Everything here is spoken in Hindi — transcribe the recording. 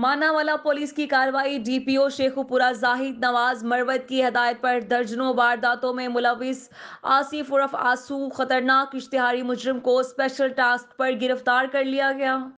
मानावाला पुलिस की कार्रवाई डीपीओ शेखुपुरा जाहिद नवाज मरवत की हदायत पर दर्जनों वारदातों में मुलविस आसिफ उर्फ आसू खतरनाक इश्तहारी मुजरम को स्पेशल टास्क पर गिरफ्तार कर लिया गया